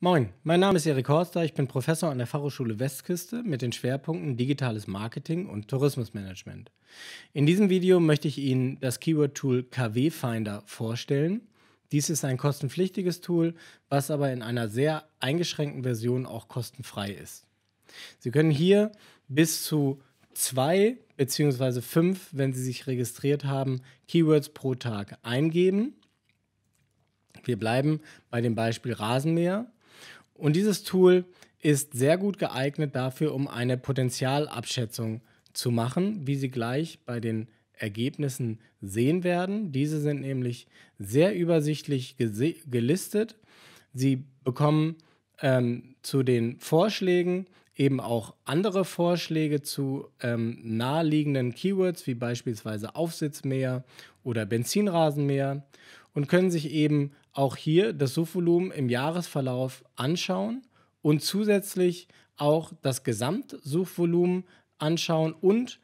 Moin, mein Name ist Erik Horster, ich bin Professor an der Fachhochschule Westküste mit den Schwerpunkten Digitales Marketing und Tourismusmanagement. In diesem Video möchte ich Ihnen das Keyword-Tool KW Finder vorstellen. Dies ist ein kostenpflichtiges Tool, was aber in einer sehr eingeschränkten Version auch kostenfrei ist. Sie können hier bis zu zwei bzw. fünf, wenn Sie sich registriert haben, Keywords pro Tag eingeben. Wir bleiben bei dem Beispiel Rasenmäher und dieses Tool ist sehr gut geeignet dafür, um eine Potenzialabschätzung zu machen, wie Sie gleich bei den Ergebnissen sehen werden. Diese sind nämlich sehr übersichtlich gelistet. Sie bekommen ähm, zu den Vorschlägen eben auch andere Vorschläge zu ähm, naheliegenden Keywords wie beispielsweise Aufsitzmäher oder Benzinrasenmäher und können sich eben auch hier das Suchvolumen im Jahresverlauf anschauen und zusätzlich auch das Gesamtsuchvolumen anschauen und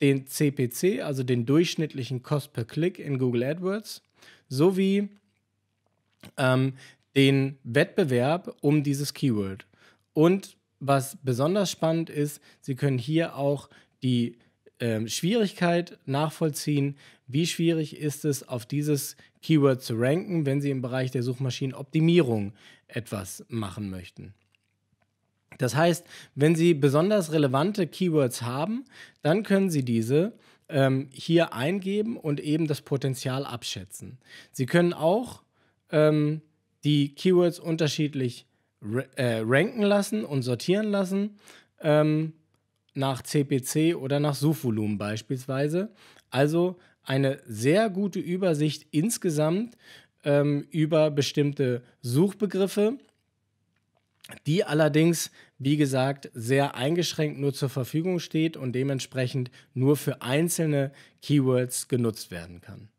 den CPC, also den durchschnittlichen Cost per Klick in Google AdWords, sowie ähm, den Wettbewerb um dieses Keyword. Und was besonders spannend ist, Sie können hier auch die ähm, Schwierigkeit nachvollziehen, wie schwierig ist es, auf dieses Keyword zu ranken, wenn Sie im Bereich der Suchmaschinenoptimierung etwas machen möchten. Das heißt, wenn Sie besonders relevante Keywords haben, dann können Sie diese ähm, hier eingeben und eben das Potenzial abschätzen. Sie können auch ähm, die Keywords unterschiedlich äh, ranken lassen und sortieren lassen. Ähm, nach CPC oder nach Suchvolumen beispielsweise. Also eine sehr gute Übersicht insgesamt ähm, über bestimmte Suchbegriffe, die allerdings, wie gesagt, sehr eingeschränkt nur zur Verfügung steht und dementsprechend nur für einzelne Keywords genutzt werden kann.